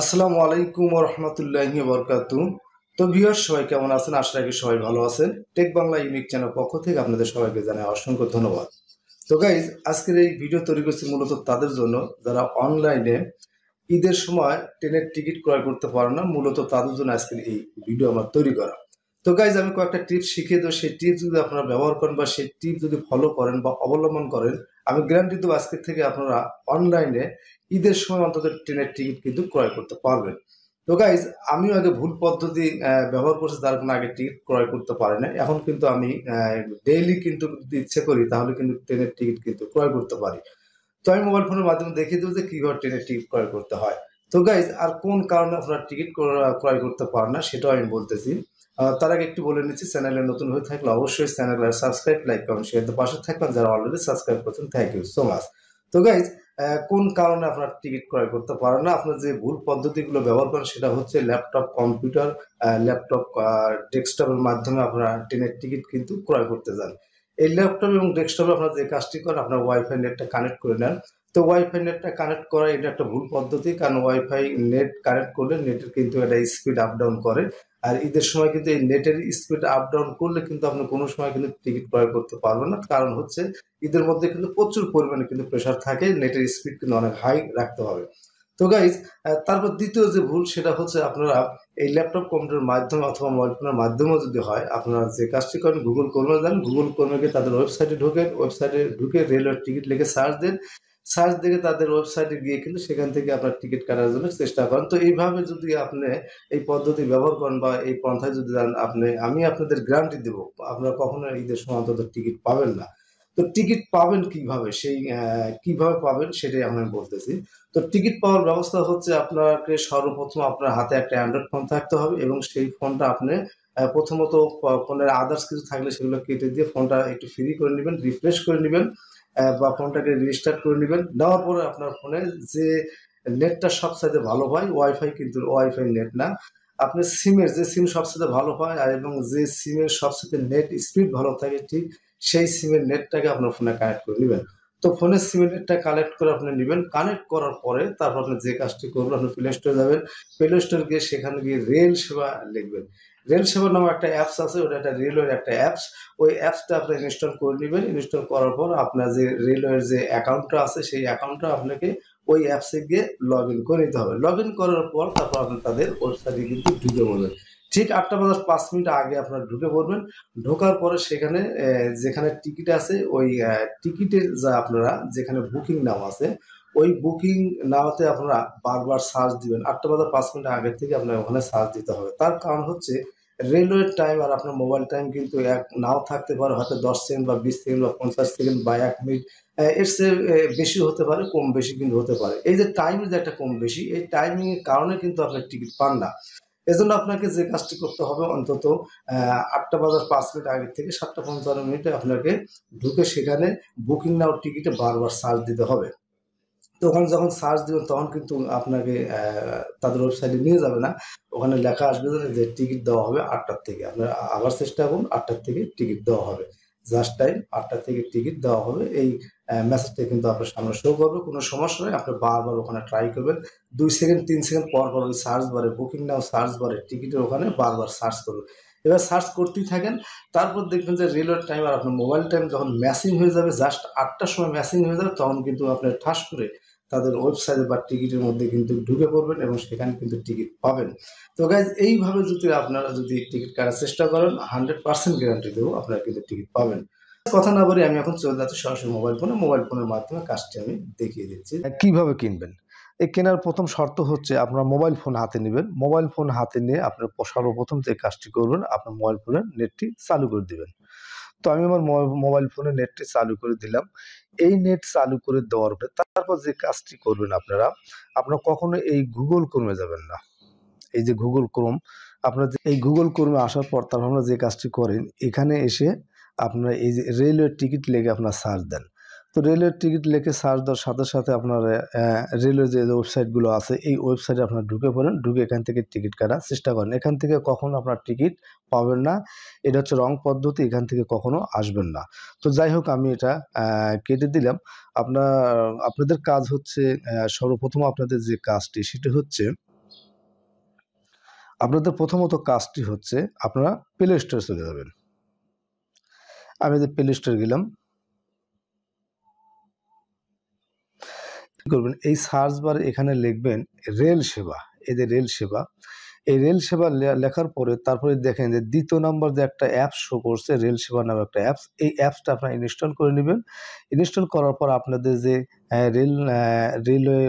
আসসালামু আলাইকুম রহমতুল্লাহ বরকাত তো ভিওর সবাই কেমন আছেন আশা রাখি সবাই ভালো আছেন টেক বাংলা ইউনিক চ্যানেল পক্ষ থেকে আপনাদের সবাইকে জানাই অসংখ্য ধন্যবাদ তো গাইজ আজকের এই ভিডিও তৈরি করছি মূলত তাদের জন্য যারা অনলাইনে ঈদের সময় ট্রেনের টিকিট ক্রয় করতে পারে না মূলত তাদের জন্য আজকের এই ভিডিও আমার তৈরি করা তো গাইজ আমি কয়েকটা টিপস শিখিয়ে দেবো সেই টিপস যদি আপনারা ব্যবহার করেন বা সেই টিপ যদি ফলো করেন বা অবলম্বন করেন আমি গ্যারান্টি দেবো আজকের থেকে আপনারা অনলাইনে ঈদের সময় অন্তত ট্রেনের টিকিট কিন্তু ক্রয় করতে পারবেন তো গাইজ আমিও আগে ভুল পদ্ধতি ব্যবহার করছি তার কোনো আগে টিকিট ক্রয় করতে পারে না এখন কিন্তু আমি ডেইলি কিন্তু যদি ইচ্ছে করি তাহলে কিন্তু ট্রেনের টিকিট কিন্তু ক্রয় করতে পারি তো আমি মোবাইল ফোনের মাধ্যমে দেখিয়ে দেবো যে কীভাবে ট্রেনের টিকিট ক্রয় করতে হয় তো গাইজ আর কোন কারণে আপনারা টিকিট ক্রয় করতে পারেন না সেটাও আমি বলতেছি তার আগে একটু বলে নিচ্ছি চ্যানেলে নতুন হয়ে থাকলে অবশ্যই channel subscribe like comment share পাশে থাকবেন যারা অলরেডি সাবস্ক্রাইব করছেন থ্যাংক ইউ সো মাচ তো গাইজ কোন কারণে আপনার টিকিট ক্রয় করতে পারেন না আপনার যে ভুল পদ্ধতিগুলো ব্যবহার করেন সেটা হচ্ছে ল্যাপটপ কম্পিউটার ল্যাপটপ ডেস্কটপের মাধ্যমে আপনারা ট্রেনের টিকিট কিন্তু ক্রয় করতে যান এই ল্যাপটপ এবং ডেস্কটপে আপনার যে কাজটি করেন আপনার ওয়াইফাই নেটটা কানেক্ট করে নেন তো ওয়াইফাই নেটটা কানেক্ট করা এটা একটা ভুল পদ্ধতি কারণ ওয়াইফাই নেট কানেক্ট করলে নেটের কিন্তু একটা স্পিড আপ ডাউন করে আর ঈদের সময় কিন্তু এই নেটের স্পিড আপ ডাউন করলে কিন্তু আপনি কোনো সময় কিন্তু টিকিট ক্রয় করতে পারবেন না কারণ হচ্ছে ঈদের মধ্যে কিন্তু প্রচুর পরিমাণে কিন্তু প্রেশার থাকে নেটের স্পিড কিন্তু অনেক হাই রাখতে হবে তো গাইজ তারপর দ্বিতীয় যে ভুল সেটা হচ্ছে আপনারা এই ল্যাপটপ কম্পিউটার মাধ্যমে অথবা মোবাইল ফোনের মাধ্যমে যদি হয় আপনারা যে কাজটি করেন গুগল কর্মে যান গুগল কর্মে তাদের ওয়েবসাইটে ঢুকেন ওয়েবসাইটে ঢুকে রেলওয়ের টিকিট লিখে সার্চ দেন সার্চ দেখে তাদের ওয়েবসাইটে গিয়ে কিন্তু সেখান থেকে আপনার টিকিট কাটার জন্য চেষ্টা করেন তো এইভাবে যদি আপনি এই পদ্ধতি ব্যবহার করেন বা এই পন্থায় যদি যান আপনি আমি আপনাদের গ্যারান্টি দেবো আপনারা কখনো ঈদের সময় অন্তত টিকিট পাবেন না তো টিকিট পাবেন কিভাবে সেই কিভাবে পাবেন সেটাই আমি বলতেছি তো টিকিট পাওয়ার ব্যবস্থা হচ্ছে আপনাকে সর্বপ্রথম আপনার হাতে একটা অ্যান্ড্রয়েড ফোন থাকতে হবে এবং সেই ফোনটা আপনি প্রথমত ফোনের আদার্স কিছু থাকলে সেগুলো কেটে দিয়ে ফোনটা একটু ফ্রি করে নেবেন রিফ্রেশ করে নেবেন বা ফোনটাকে রেজিস্টার করে নেবেন নেওয়ার পরে আপনার ফোনে যে নেটটা সবসাইতে ভালো হয় ওয়াইফাই কিন্তু ওয়াইফাই নেট না আপনার সিমের যে সিম সবসাইতে ভালো হয় আর এবং যে সিমের সবসাইতে নেট স্পিড ভালো থাকে ঠিক সেই সিমের নেটটাকে আপনার ফোনে কানেক্ট করে নেবেন তো ফোনের সিমের নেটটা কালেক্ট করে আপনি নেবেন কানেক্ট করার পরে তারপর আপনি যে কাজটি করবেন আপনি প্লে স্টোরে যাবেন প্লে স্টোর গিয়ে সেখানে গিয়ে রেল সেবা লিখবেন রেল সেবা নামে একটা অ্যাপস আছে ওটা একটা রেলওয়ের একটা অ্যাপস ওই অ্যাপসটা আপনি ইনস্টল করে নেবেন ইনস্টল করার পর আপনার যে রেলওয়ের যে অ্যাকাউন্টটা আছে সেই অ্যাকাউন্টটা আপনাকে ওই অ্যাপসে গিয়ে লগ ইন করে নিতে হবে লগ ইন করার পর তারপর আপনি তাদের ওয়েবসাইটে কিন্তু ঢুকে পড়বেন ঠিক আটটা বাজার পাঁচ মিনিট আগে আপনারা ঢুকে পড়বেন ঢোকার পরে সেখানে যেখানে টিকিট আছে ওই টিকিটের যা আপনারা যেখানে বুকিং নাম আছে ওই বুকিং নাওতে আপনারা বারবার সার্চ দিবেন আটটা বাজার পাঁচ মিনিট আগের থেকে আপনার ওখানে সার্চ দিতে হবে তার কারণ হচ্ছে রেলওয়ের টাইম আর আপনার মোবাইল টাইম কিন্তু এক নাও থাকতে পারে হয়তো দশ সেকেন্ড বা বিশ সেকেন্ড বা পঞ্চাশ সেকেন্ড বা এক মিনিট এর সে বেশি হতে পারে কম বেশি কিন্তু হতে পারে এই যে টাইম যে একটা কম বেশি এই টাইমিংয়ের কারণে কিন্তু আপনার টিকিট পান না এজন্য আপনাকে যে কাজটি করতে হবে অন্তত আটটা বাজার পাঁচ মিনিট আগের থেকে সাতটা পঞ্চান্ন মিনিটে আপনাকে ঢুকে সেখানে বুকিং নাও টিকিটে বারবার সার্চ দিতে হবে তো ওখানে যখন সার্চ দিবেন তখন কিন্তু আপনাকে তাদের ওয়েবসাইটে নিয়ে যাবে না ওখানে লেখা আসবে যে টিকিট দেওয়া হবে আটটার থেকে আপনার আবার চেষ্টা করুন আটটার থেকে টিকিট দেওয়া হবে জাস্ট টাইম আটটা থেকে টিকিট দেওয়া হবে এই মেসেজটা কিন্তু আপনার সামনে শো করবে কোনো সমস্যা নেই আপনি বারবার ওখানে ট্রাই করবেন দুই সেকেন্ড তিন সেকেন্ড পর পর ওই সার্চ বারে বুকিং নাও সার্চ বারে টিকিটের ওখানে বারবার সার্চ করবেন এবার সার্চ করতেই থাকেন তারপর দেখবেন যে রেলওয়ে টাইম আর আপনার মোবাইল টাইম যখন ম্যাসিং হয়ে যাবে জাস্ট আটটার সময় ম্যাসিং হয়ে যাবে তখন কিন্তু আপনার ঠাস করে তাদের ওয়েবসাইটে বা টিকিটের মধ্যে কিন্তু ঢুকে পড়বেন এবং সেখানে কিন্তু টিকিট পাবেন তো গাইজ এইভাবে যদি আপনারা যদি টিকিট কাটার চেষ্টা করেন হান্ড্রেড পার্সেন্ট গ্যারান্টি দেবো আপনারা কিন্তু টিকিট পাবেন কথা না বলে আমি এখন চলে যাচ্ছি সরাসরি মোবাইল ফোনে মোবাইল ফোনের মাধ্যমে কাজটি আমি দেখিয়ে দিচ্ছি হ্যাঁ, কিভাবে কিনবেন এই কেনার প্রথম শর্ত হচ্ছে আপনার মোবাইল ফোন হাতে নেবেন মোবাইল ফোন হাতে নিয়ে আপনার সর্বপ্রথম যে কাজটি করবেন আপনার মোবাইল ফোনের নেটটি চালু করে দেবেন তো আমি আমার মোবাইল ফোনে নেটটি চালু করে দিলাম এই নেট চালু করে দেওয়ার পরে তারপর যে কাজটি করবেন আপনারা আপনারা কখনো এই গুগল ক্রমে যাবেন না এই যে গুগল ক্রোম আপনার এই গুগল ক্রোমে আসার পর তারপর আপনারা যে কাজটি করেন এখানে এসে আপনারা এই যে রেলওয়ে টিকিট লেগে আপনার সার্চ দেন তো রেলের টিকিট লেখে সার্চ দেওয়ার সাথে সাথে আপনার রেলের যে ওয়েবসাইটগুলো আছে এই ওয়েবসাইটে আপনার ঢুকে পড়েন ঢুকে এখান থেকে টিকিট কাটার চেষ্টা করেন এখান থেকে কখনো আপনার টিকিট পাবেন না এটা হচ্ছে রং পদ্ধতি এখান থেকে কখনো আসবেন না তো যাই হোক আমি এটা কেটে দিলাম আপনার আপনাদের কাজ হচ্ছে সর্বপ্রথম আপনাদের যে কাজটি সেটি হচ্ছে আপনাদের প্রথমত কাজটি হচ্ছে আপনারা প্লে স্টোরে চলে যাবেন আমি যে প্লে স্টোরে গেলাম করবেন এই সার্চ বারে এখানে লিখবেন রেল সেবা এই যে রেল সেবা এই রেল সেবা লেখার পরে তারপরে দেখেন যে দ্বিতীয় নাম্বার যে একটা অ্যাপস শো করছে রেল সেবা নামে একটা অ্যাপস এই অ্যাপসটা আপনারা ইনস্টল করে নেবেন ইনস্টল করার পর আপনাদের যে রেল রেলওয়ে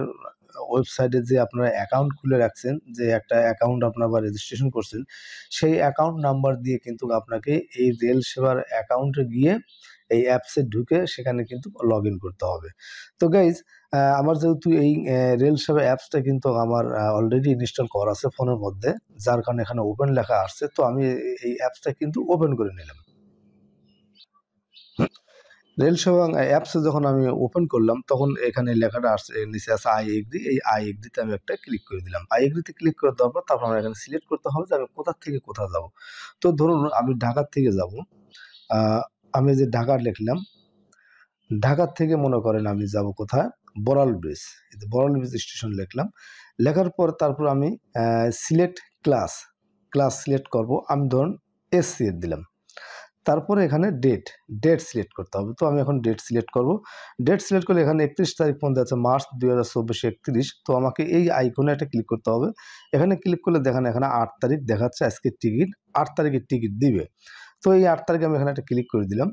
ওয়েবসাইটে যে আপনারা অ্যাকাউন্ট খুলে রাখছেন যে একটা অ্যাকাউন্ট আপনারা বা রেজিস্ট্রেশন করছেন সেই অ্যাকাউন্ট নাম্বার দিয়ে কিন্তু আপনাকে এই রেল সেবার অ্যাকাউন্টে গিয়ে এই অ্যাপসে ঢুকে সেখানে কিন্তু লগ করতে হবে তো গাইজ আমার যেহেতু এই রেল সেবা অ্যাপসটা কিন্তু আমার অলরেডি ইনস্টল করা আছে ফোনের মধ্যে যার কারণে এখানে ওপেন লেখা আসছে তো আমি এই অ্যাপসটা কিন্তু ওপেন করে নিলাম রেল সেবা অ্যাপসে যখন আমি ওপেন করলাম তখন এখানে লেখাটা আসছে নিচে আছে আই এগ্রি এই আই এগ্রিতে আমি একটা ক্লিক করে দিলাম আই এগ্রিতে ক্লিক করে দেওয়ার পর তারপর আমার এখানে সিলেক্ট করতে হবে যে আমি কোথা থেকে কোথায় যাব তো ধরুন আমি ঢাকার থেকে যাব আমি যে ঢাকার লিখলাম ঢাকার থেকে মনে করেন আমি যাব কোথায় Baral bridge Baral bridge station লিখলাম লেখার পর তারপর আমি সিলেক্ট ক্লাস ক্লাস সিলেক্ট করব আমি ধরুন এস সিলেট দিলাম তারপরে এখানে ডেট ডেট সিলেক্ট করতে হবে তো আমি এখন ডেট সিলেক্ট করব ডেট সিলেক্ট করলে এখানে একত্রিশ তারিখ পর্যন্ত আছে মার্চ দুই হাজার চব্বিশ একত্রিশ তো আমাকে এই আইকনে একটা ক্লিক করতে হবে এখানে ক্লিক করলে দেখেন এখানে আট তারিখ দেখাচ্ছে আজকে টিকিট আট তারিখের টিকিট দিবে তো এই আট তারিখে আমি এখানে একটা ক্লিক করে দিলাম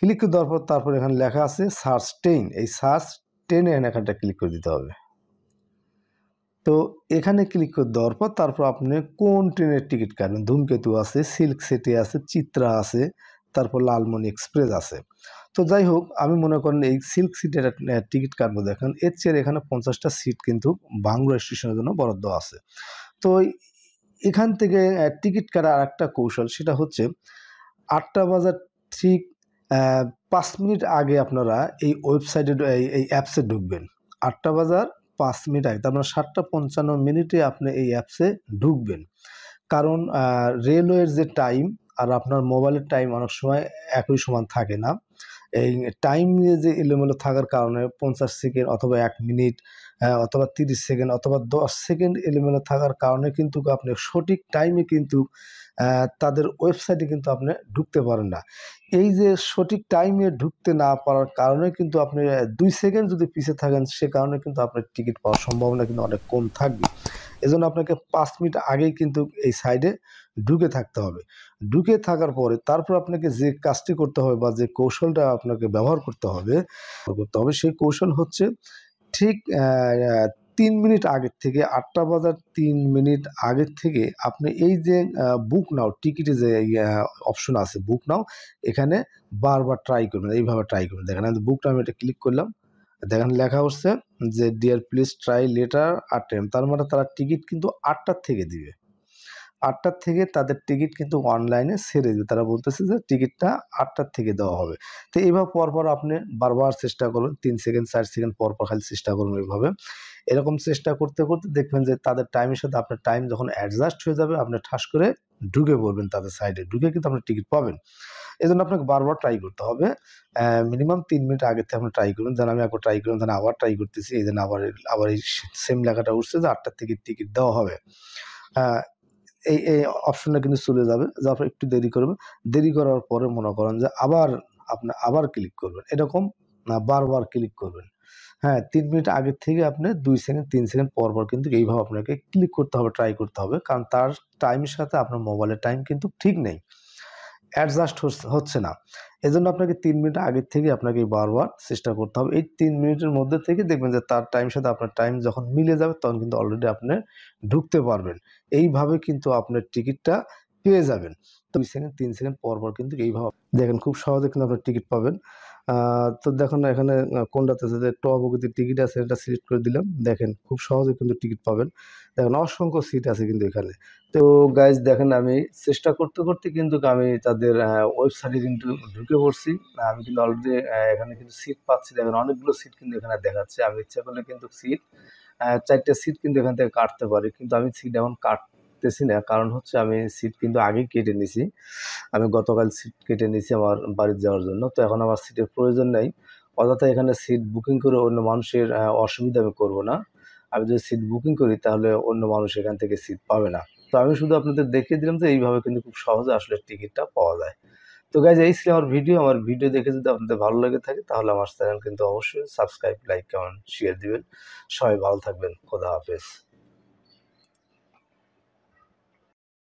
ক্লিক করে দেওয়ার পর তারপর এখানে লেখা আছে সার্চ টেন এই সার্চ টেনে এনাখানটা ক্লিক করে দিতে হবে তো এখানে ক্লিক করে দেওয়ার পর তারপর আপনি কোন ট্রেনের টিকিট কাটবেন ধূমকেতু আছে সিল্ক সিটি আছে চিত্রা আছে তারপর লালমনি এক্সপ্রেস আছে তো যাই হোক আমি মনে করেন এই সিল্ক সিটের টিকিট কাটবো দেখেন এর চেয়ে এখানে পঞ্চাশটা সিট কিন্তু বাংলা স্টেশনের জন্য বরাদ্দ আছে তো এখান থেকে টিকিট কাটার একটা কৌশল সেটা হচ্ছে আটটা বাজার ঠিক পাঁচ মিনিট আগে আপনারা এই ওয়েবসাইটে এই অ্যাপসে ঢুকবেন আটটা বাজার পাঁচ মিনিট আগে তার মানে সাতটা পঞ্চান্ন মিনিটে আপনি এই অ্যাপসে ঢুকবেন কারণ রেলওয়ের যে টাইম আর আপনার মোবাইলের টাইম অনেক সময় একই সমান থাকে না এই টাইম নিয়ে যে এলোমেলো থাকার কারণে পঞ্চাশ সেকেন্ড অথবা এক মিনিট অথবা তিরিশ সেকেন্ড অথবা দশ সেকেন্ড এলোমেলো থাকার কারণে কিন্তু আপনি সঠিক টাইমে কিন্তু তাদের ওয়েবসাইটে কিন্তু আপনি ঢুকতে পারেন না এই যে সঠিক টাইমে ঢুকতে না পারার কারণে কিন্তু আপনি দুই সেকেন্ড যদি পিছিয়ে থাকেন সে কারণে কিন্তু আপনার টিকিট পাওয়ার সম্ভাবনা কিন্তু অনেক কম থাকবে এজন্য আপনাকে পাঁচ মিনিট আগেই কিন্তু এই সাইডে ঢুকে থাকতে হবে ঢুকে থাকার পরে তারপর আপনাকে যে কাজটি করতে হবে বা যে কৌশলটা আপনাকে ব্যবহার করতে হবে তবে সেই কৌশল হচ্ছে ঠিক তিন মিনিট আগের থেকে আটটা বাজার তিন মিনিট আগের থেকে আপনি এই যে বুক নাও টিকিটে যে অপশন আছে বুক নাও এখানে বারবার ট্রাই করবেন এইভাবে ট্রাই করবেন দেখেন আমি বুকটা আমি এটা ক্লিক করলাম দেখেন লেখা হচ্ছে যে ডিয়ার প্লিজ ট্রাই লেটার আট টাইম তার মানে তারা টিকিট কিন্তু আটটার থেকে দিবে আটটার থেকে তাদের টিকিট কিন্তু অনলাইনে সেরে দেবে তারা বলতেছে যে টিকিটটা আটটার থেকে দেওয়া হবে তো এইভাবে পরপর আপনি বারবার চেষ্টা করুন তিন সেকেন্ড চার সেকেন্ড পরপর খালি চেষ্টা করুন এইভাবে এরকম চেষ্টা করতে করতে দেখবেন যে তাদের টাইমের সাথে আপনার টাইম যখন অ্যাডজাস্ট হয়ে যাবে আপনি ঠাস করে ঢুকে পড়বেন তাদের সাইডে ঢুকে কিন্তু আপনার টিকিট পাবেন এই জন্য আপনাকে বারবার ট্রাই করতে হবে মিনিমাম তিন মিনিট আগে থেকে আপনি ট্রাই করবেন যেন আমি একবার ট্রাই করুন যেন আবার ট্রাই করতেছি এই জন্য আবার আবার এই সেম লেখাটা উঠছে যে আটটার থেকে টিকিট দেওয়া হবে হ্যাঁ, এই এই অপশনটা কিন্তু চলে যাবে যার আপনার একটু দেরি করবেন দেরি করার পরে মনে করেন যে আবার আপনি আবার ক্লিক করবেন এরকম বারবার ক্লিক করবেন হ্যাঁ তিন মিনিট আগের থেকে আপনি দুই সেকেন্ড তিন সেকেন্ড পর পর কিন্তু এইভাবে আপনাকে ক্লিক করতে হবে ট্রাই করতে হবে কারণ তার টাইমের সাথে আপনার মোবাইলের টাইম কিন্তু ঠিক নেই অ্যাডজাস্ট হচ্ছে না এজন্য আপনাকে তিন মিনিট আগের থেকে আপনাকে বারবার চেষ্টা করতে হবে এই তিন মিনিটের মধ্যে থেকে দেখবেন যে তার টাইম সাথে আপনার টাইম যখন মিলে যাবে তখন কিন্তু অলরেডি আপনি ঢুকতে পারবেন এইভাবে কিন্তু আপনার টিকিটটা পেয়ে যাবেন দুই সেকেন্ড তিন সেকেন্ড পর পর কিন্তু এইভাবে দেখেন খুব সহজে কিন্তু আপনার টিকিট পাবেন তো দেখুন এখানে কোনটাতে যে অবগতির টিকিট আছে এটা সিলেক্ট করে দিলাম দেখেন খুব সহজে কিন্তু টিকিট পাবেন দেখেন অসংখ্য সিট আছে কিন্তু এখানে তো গাইজ দেখেন আমি চেষ্টা করতে করতে কিন্তু আমি তাদের ওয়েবসাইটে কিন্তু ঢুকে পড়ছি আমি কিন্তু অলরেডি এখানে কিন্তু সিট পাচ্ছি দেখেন অনেকগুলো সিট কিন্তু এখানে দেখাচ্ছে আমি ইচ্ছা করলে কিন্তু সিট চারটে সিট কিন্তু এখান থেকে কাটতে পারি কিন্তু আমি সিট এখন কাট দেখতেছি না কারণ হচ্ছে আমি সিট কিন্তু আগে কেটে নিছি আমি গতকাল সিট কেটে নিছি আমার বাড়ির যাওয়ার জন্য তো এখন আমার সিটের প্রয়োজন নেই অযথা এখানে সিট বুকিং করে অন্য মানুষের অসুবিধা আমি করব না আমি যদি সিট বুকিং করি তাহলে অন্য মানুষ এখান থেকে সিট পাবে না তো আমি শুধু আপনাদের দেখিয়ে দিলাম যে এইভাবে কিন্তু খুব সহজে আসলে টিকিটটা পাওয়া যায় তো গাইজ এই ছিল আমার ভিডিও আমার ভিডিও দেখে যদি আপনাদের ভালো লেগে থাকে তাহলে আমার চ্যানেল কিন্তু অবশ্যই সাবস্ক্রাইব লাইক কমেন্ট শেয়ার দিবেন সবাই ভালো থাকবেন খোদা হাফেজ